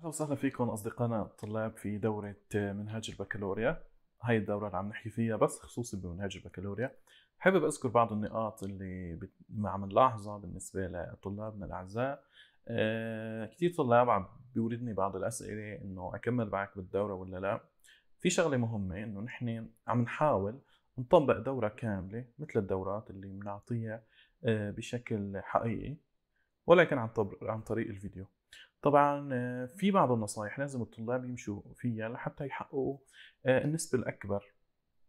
اهلا وسهلا فيكم اصدقائنا الطلاب في دوره منهاج البكالوريا هاي الدوره اللي عم نحكي فيها بس خصوصي بمنهاج البكالوريا حابب اذكر بعض النقاط اللي عم نلاحظها بالنسبه لطلابنا الاعزاء أه كثير طلاب عم بيوردني بعض الاسئله انه اكمل معك بالدوره ولا لا في شغله مهمه انه نحن عم نحاول نطبق دوره كامله مثل الدورات اللي بنعطيها آه، بشكل حقيقي ولكن عن طريق الفيديو طبعا آه، في بعض النصائح لازم الطلاب يمشوا فيها لحتى يحققوا آه، النسبة الأكبر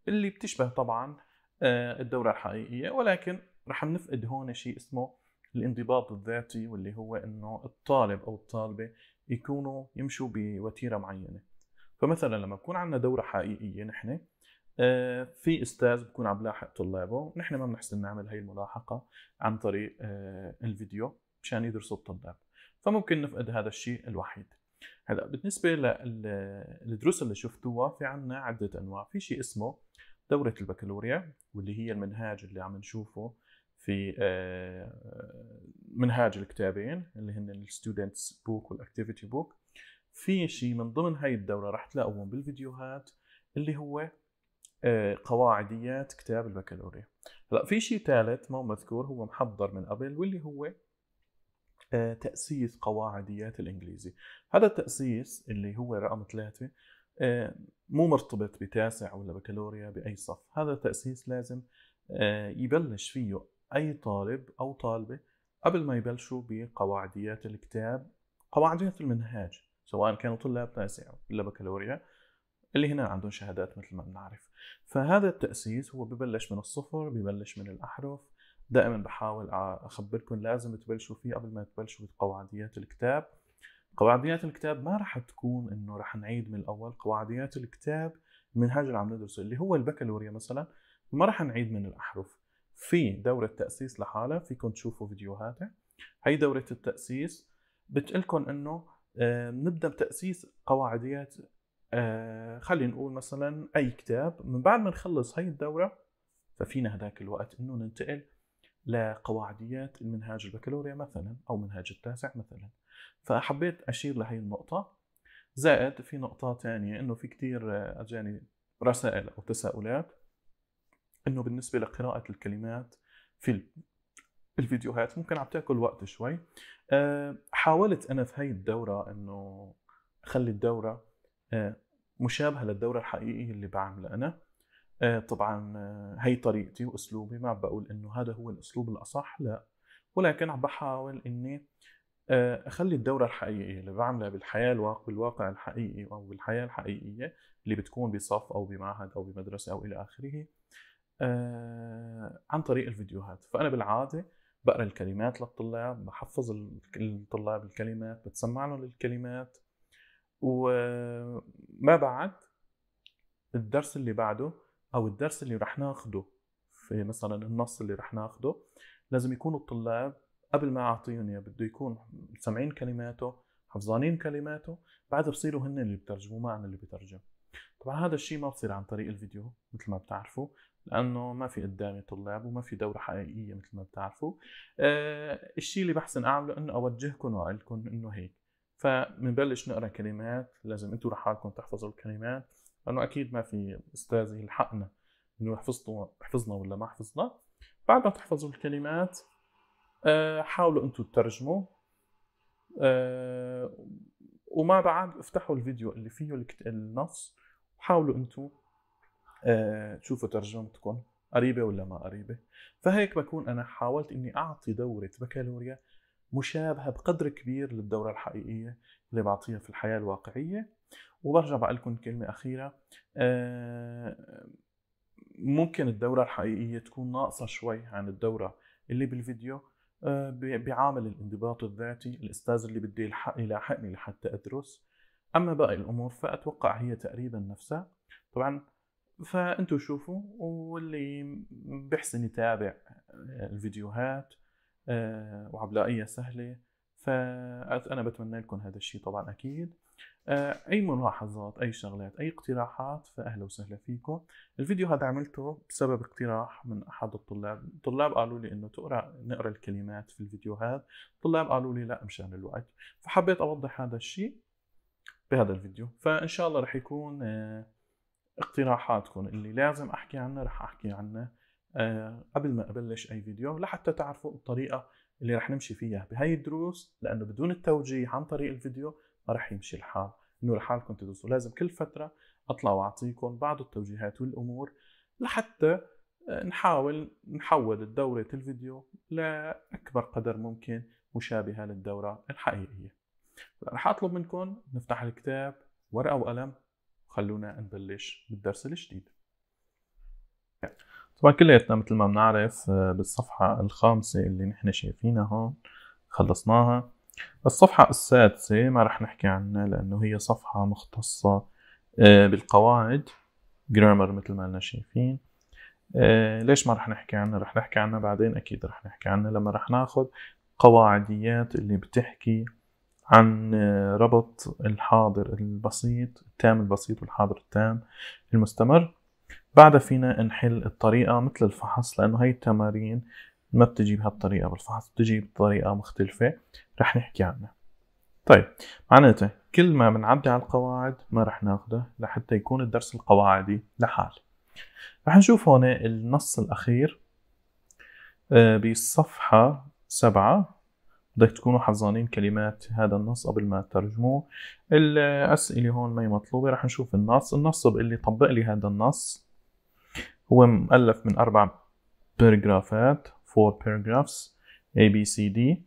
اللي بتشبه طبعا آه، الدورة الحقيقية ولكن رح نفقد هون شيء اسمه الانضباط الذاتي واللي هو انه الطالب او الطالبة يكونوا يمشوا بوتيرة معينة فمثلا لما بكون عندنا دورة حقيقية نحن في استاذ بكون عم لاحق طلابه نحن ما بنحسن نعمل هي الملاحقة عن طريق الفيديو مشان يدرسوا الطلاب فممكن نفقد هذا الشيء الوحيد هلا بالنسبه للدروس اللي شفتوها في عنا عده انواع في شيء اسمه دوره البكالوريا واللي هي المنهاج اللي عم نشوفه في آه، منهاج الكتابين اللي هن الستودنتس بوك والاكتيفيتي بوك في شيء من ضمن هاي الدوره رح تلاقوهم بالفيديوهات اللي هو آه، قواعديات كتاب البكالوريا هلا في شيء ثالث ما مذكور هو محضر من قبل واللي هو آه، تأسيس قواعديات الإنجليزي هذا التأسيس اللي هو رقم ثلاثة آه، مو مرتبط بتاسع ولا بكالوريا بأي صف هذا التأسيس لازم آه، يبلش فيه أي طالب أو طالبة قبل ما يبلشوا بقواعديات الكتاب قواعديات المنهاج سواء كانوا طلاب تاسع ولا بكالوريا اللي هنا عندهم شهادات مثل ما بنعرف فهذا التأسيس هو ببلش من الصفر ببلش من الأحرف دائما بحاول اخبركم لازم تبلشوا فيه قبل ما تبلشوا بقواعديات الكتاب قواعديات الكتاب ما رح تكون انه رح نعيد من الاول قواعديات الكتاب المنهاج اللي عم ندرسه اللي هو البكالوريا مثلا ما رح نعيد من الاحرف في دورة تأسيس لحالها فيكم تشوفوا فيديوهاتها هي دورة التأسيس بتقلكم انه آه، نبدا بتأسيس قواعديات آه، خلينا نقول مثلا اي كتاب من بعد ما نخلص هي الدورة ففينا هذاك الوقت انه ننتقل لقواعديات المنهاج البكالوريا مثلا او منهاج التاسع مثلا فحبيت اشير لهي النقطه زائد في نقطه ثانيه انه في كثير آه، اجاني رسائل او تساؤلات انه بالنسبه لقراءه الكلمات في الفيديوهات ممكن عم تاكل وقت شوي آه، حاولت انا في هي الدوره انه اخلي الدوره آه، مشابهه للدوره الحقيقيه اللي بعملها انا آه، طبعا آه، هي طريقتي واسلوبي ما بقول انه هذا هو الاسلوب الاصح لا ولكن عم بحاول اني آه، اخلي الدوره الحقيقيه اللي بعملها بالحياه الواقع بالواقع الحقيقي او بالحياه الحقيقيه اللي بتكون بصف او بمعهد او بمدرسه او الى اخره عن طريق الفيديوهات فانا بالعاده بقرا الكلمات للطلاب بحفظ الطلاب الكلمات بتسمع لهم الكلمات وما بعد الدرس اللي بعده او الدرس اللي رح ناخده في مثلا النص اللي رح ناخده لازم يكونوا الطلاب قبل ما اعطيهم اياه بده يكون سامعين كلماته حفظانين كلماته بعدها بصيروا هن اللي بترجموا ما انا اللي بترجم طبعا هذا الشيء ما بصير عن طريق الفيديو مثل ما بتعرفوا لانه ما في قدامي طلاب وما في دوره حقيقيه مثل ما بتعرفوا أه الشيء اللي بحسن اعمله انه اوجهكم واقول لكم انه هيك فبنبلش نقرا كلمات لازم انتم لحالكم تحفظوا الكلمات لانه اكيد ما في استاذ يلحقنا انه حفظتوا حفظنا ولا ما حفظنا بعد ما تحفظوا الكلمات آه، حاولوا انتم تترجموا آه، وما بعد افتحوا الفيديو اللي فيه النص وحاولوا انتم آه، تشوفوا ترجمتكم قريبة ولا ما قريبة فهيك بكون أنا حاولت أني أعطي دورة بكالوريا مشابهة بقدر كبير للدورة الحقيقية اللي بعطيها في الحياة الواقعية وبرجع بقول لكم كلمه اخيره آه، ممكن الدوره الحقيقيه تكون ناقصه شوي عن الدوره اللي بالفيديو آه، بعامل الانضباط الذاتي الاستاذ اللي بده يلحق يلاحقني لحتى ادرس اما باقي الامور فاتوقع هي تقريبا نفسها طبعا فانتوا شوفوا واللي بحسن يتابع آه، الفيديوهات وعبلاقيه سهله فانا بتمنى لكم هذا الشيء طبعا اكيد آه، اي ملاحظات اي شغلات اي اقتراحات فاهلا وسهلا فيكم الفيديو هذا عملته بسبب اقتراح من احد الطلاب الطلاب قالوا لي انه تقرا نقرا الكلمات في الفيديوهات الطلاب قالوا لي لا مشان الوقت فحبيت اوضح هذا الشيء بهذا الفيديو فان شاء الله رح يكون آه، اقتراحاتكم اللي لازم احكي عنها رح احكي عنها آه، قبل ما ابلش اي فيديو لحتى تعرفوا الطريقه اللي رح نمشي فيها بهي الدروس لانه بدون التوجيه عن طريق الفيديو ما رح يمشي الحال انه لحالكم تدرسوا لازم كل فتره اطلع واعطيكم بعض التوجيهات والامور لحتى آه، نحاول نحول دورة الفيديو لأكبر قدر ممكن مشابهة للدورة الحقيقية رح أطلب منكم نفتح الكتاب ورقة وقلم وخلونا نبلش بالدرس الجديد طبعا كلياتنا مثل ما بنعرف آه، بالصفحة الخامسة اللي نحن شايفينها هون خلصناها الصفحة السادسة ما رح نحكي عنها لأنه هي صفحة مختصة آه، بالقواعد جرامر مثل ما لنا شايفين آه، ليش ما رح نحكي عنها رح نحكي عنها بعدين أكيد رح نحكي عنها لما رح ناخد قواعديات اللي بتحكي عن آه، ربط الحاضر البسيط التام البسيط والحاضر التام المستمر بعد فينا نحل الطريقة مثل الفحص لأنه هي التمارين ما بتجي بهالطريقة بالفحص بتجي بطريقة مختلفة رح نحكي عنها طيب معناتها كل ما بنعدي على القواعد ما رح ناخده لحتى يكون الدرس القواعدي لحال رح نشوف هون النص الأخير آه، بالصفحة سبعة بدك تكونوا حظانين كلمات هذا النص قبل ما ترجموه الأسئلة هون ما هي مطلوبة رح نشوف النص النص اللي طبق لي هذا النص هو مؤلف من أربع باراجرافات four paragraphs A B C D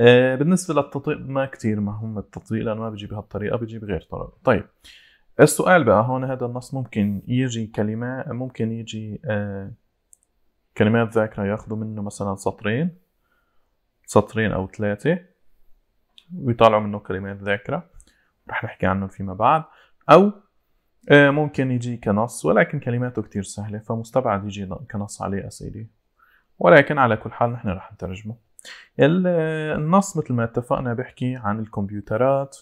آه، بالنسبة للتطبيق ما كتير مهم التطبيق لأنه ما بيجي بهالطريقة بيجي بغير طريقة طيب السؤال بقى هون هذا النص ممكن يجي كلمة ممكن يجي آه، كلمات ذاكرة ياخذوا منه مثلا سطرين سطرين أو ثلاثة ويطلعوا منه كلمات ذاكرة رح نحكي عنهم فيما بعد أو آه، ممكن يجي كنص ولكن كلماته كتير سهلة فمستبعد يجي كنص عليه أسئلة ولكن على كل حال نحن راح نترجمه النص مثل ما اتفقنا بحكي عن الكمبيوترات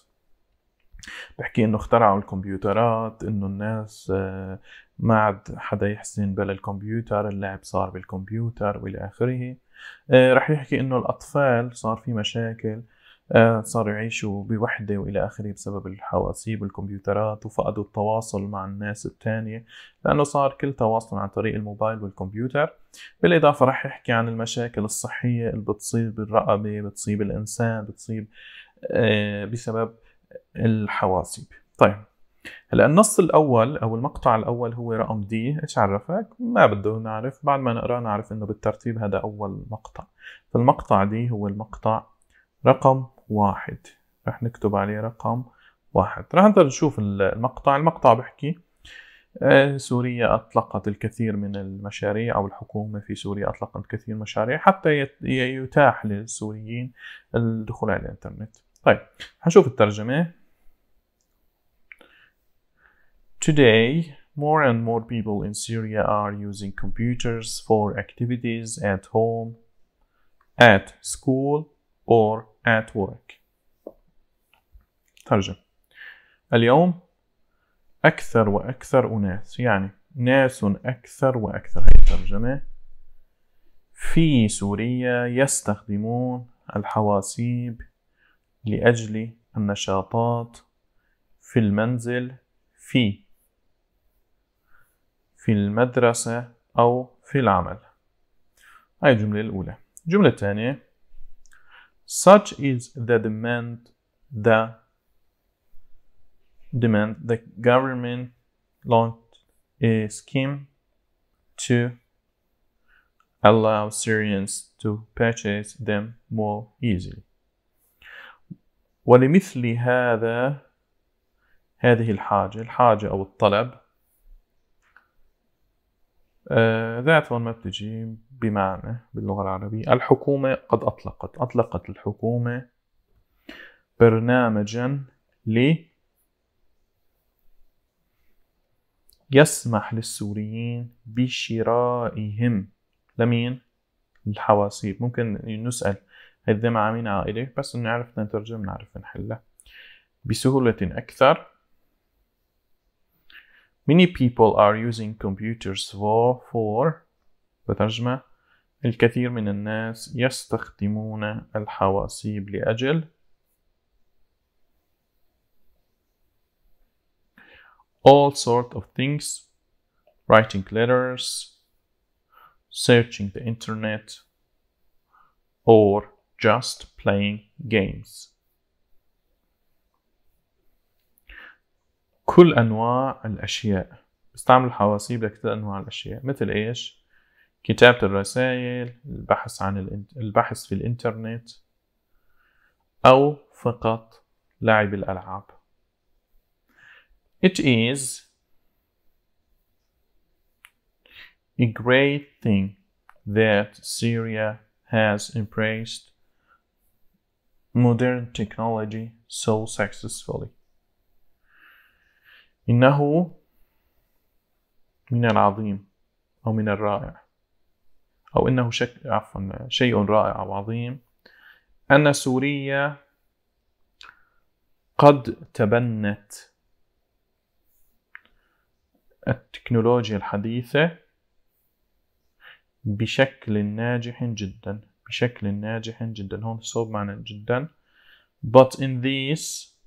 بحكي انه اخترعوا الكمبيوترات انه الناس آه، ما عاد حدا يحسن بلا الكمبيوتر اللعب صار بالكمبيوتر والى اخره آه، رح يحكي انه الاطفال صار في مشاكل آه، صاروا يعيشوا بوحدة وإلى آخره بسبب الحواسيب والكمبيوترات وفقدوا التواصل مع الناس الثانيه لأنه صار كل تواصلهم عن طريق الموبايل والكمبيوتر بالإضافة رح يحكي عن المشاكل الصحية اللي بتصيب الرقبة بتصيب الإنسان بتصيب آه، بسبب الحواسيب طيب هلا النص الاول او المقطع الاول هو رقم دي ايش عرفك ما بده نعرف بعد ما نقرا نعرف انه بالترتيب هذا اول مقطع فالمقطع دي هو المقطع رقم واحد رح نكتب عليه رقم واحد رح نقدر نشوف المقطع المقطع بحكي آه، سوريا أطلقت الكثير من المشاريع أو الحكومة في سوريا أطلقت الكثير من المشاريع حتى يتاح للسوريين الدخول على الإنترنت طيب هنشوف الترجمة Today, more and more people in Syria are using computers for activities at home, at school, or at work ترجم اليوم أكثر وأكثر أناس يعني ناس أكثر وأكثر هي الترجمة في سوريا يستخدمون الحواسيب لأجل النشاطات في المنزل في في المدرسة أو في العمل هاي الجملة الأولى الجملة الثانية Such is the demand the demand the government launched a scheme to allow Syrians to purchase them more easily. ولمثل هذا هذه الحاجة الحاجة أو الطلب آه، ذات ما بتجي بمعنى باللغة العربية الحكومة قد أطلقت أطلقت الحكومة برنامجا لي يسمح للسوريين بشرائهم لمين؟ الحواسيب ممكن نسأل هذا مع مين عائلة بس نعرف نترجم نعرف نحلها بسهولة أكثر many people are using computers for, for بترجمة الكثير من الناس يستخدمون الحواسيب لأجل all sort of things writing letters searching the internet or just playing games كل أنواع الأشياء بستعمل الحواسيب لكل أنواع الأشياء مثل إيش؟ كتابة الرسائل البحث عن البحث في الإنترنت أو فقط لعب الألعاب It is a great thing that Syria has embraced modern technology so successfully. إنه من العظيم أو من الرائع أو إنه شك عفوا شيء رائع أو عظيم أن سوريا قد تبنت التكنولوجيا الحديثة بشكل ناجح جدا بشكل ناجح جدا هون صوب معنى جدا but in these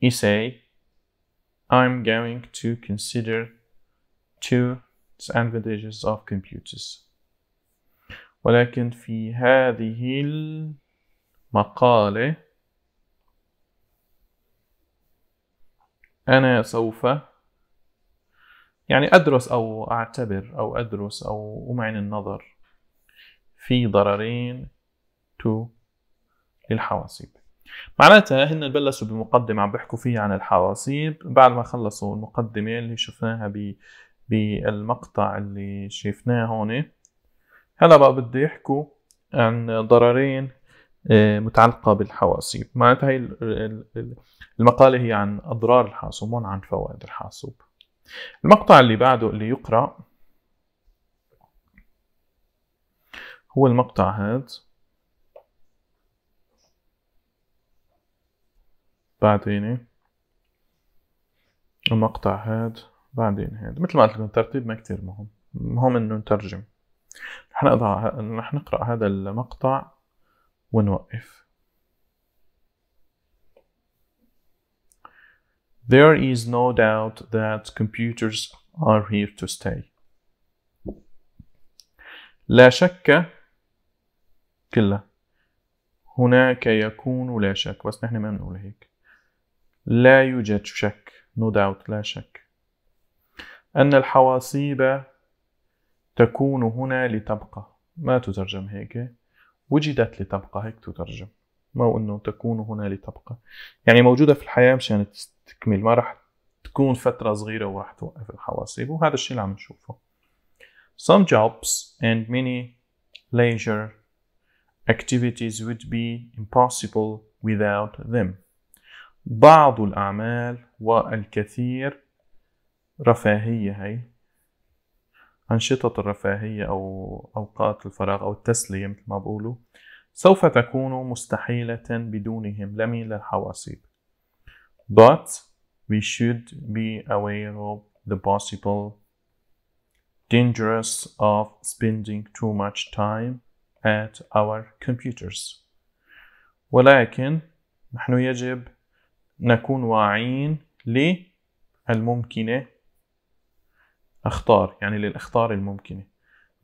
you say I'm going to consider two disadvantages of computers ولكن في هذه المقالة أنا سوف يعني أدرس أو أعتبر أو أدرس أو أمعن النظر في ضررين تو للحواسيب معناتها هن بلشوا بمقدمة عم بيحكوا فيها عن الحواسيب بعد ما خلصوا المقدمة اللي شفناها ب بالمقطع اللي شفناه هون هلا بقى بدي يحكوا عن ضررين آه، متعلقة بالحواسيب معناتها هي المقالة هي عن أضرار الحاسوب مو عن فوائد الحاسوب المقطع اللي بعده اللي يقرأ هو المقطع هذا بعدين إيه؟ المقطع هاد بعدين هاد مثل ما قلت لكم الترتيب ما كتير مهم المهم انه نترجم رح نقطع رح نقرا هذا المقطع ونوقف There is no doubt that computers are here to stay. لا شك كلا هناك يكون لا شك بس نحن ما بنقول هيك لا يوجد شك no داوت لا شك أن الحواصيب تكون هنا لتبقى ما تترجم هيك وجدت لتبقى هيك تترجم مو انه تكون هنا لتبقى يعني موجوده في الحياه مشان تستكمل ما راح تكون فتره صغيره وراح توقف الحواصيب وهذا الشيء اللي عم نشوفه some jobs and many leisure activities would be impossible without them بعض الأعمال والكثير رفاهية هي أنشطة الرفاهية أو أوقات الفراغ أو التسلية مثل ما بقولوا سوف تكون مستحيلة بدونهم لم الحواسيب but we should be aware of the possible dangers of spending too much time at our computers ولكن نحن يجب نكون واعين للممكنة أخطار يعني للأخطار الممكنة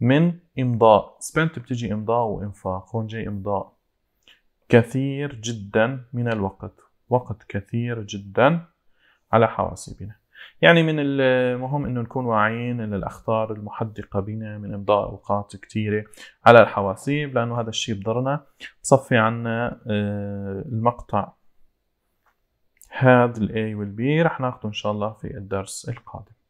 من إمضاء سبنت بتجي إمضاء وإنفاق هون جاي إمضاء كثير جدا من الوقت وقت كثير جدا على حواسيبنا يعني من المهم انه نكون واعيين للاخطار المحدقه بنا من امضاء اوقات كثيره على الحواسيب لانه هذا الشيء بضرنا بصفي عنا آه، المقطع هذا الاي A B رح ناخده إن شاء الله في الدرس القادم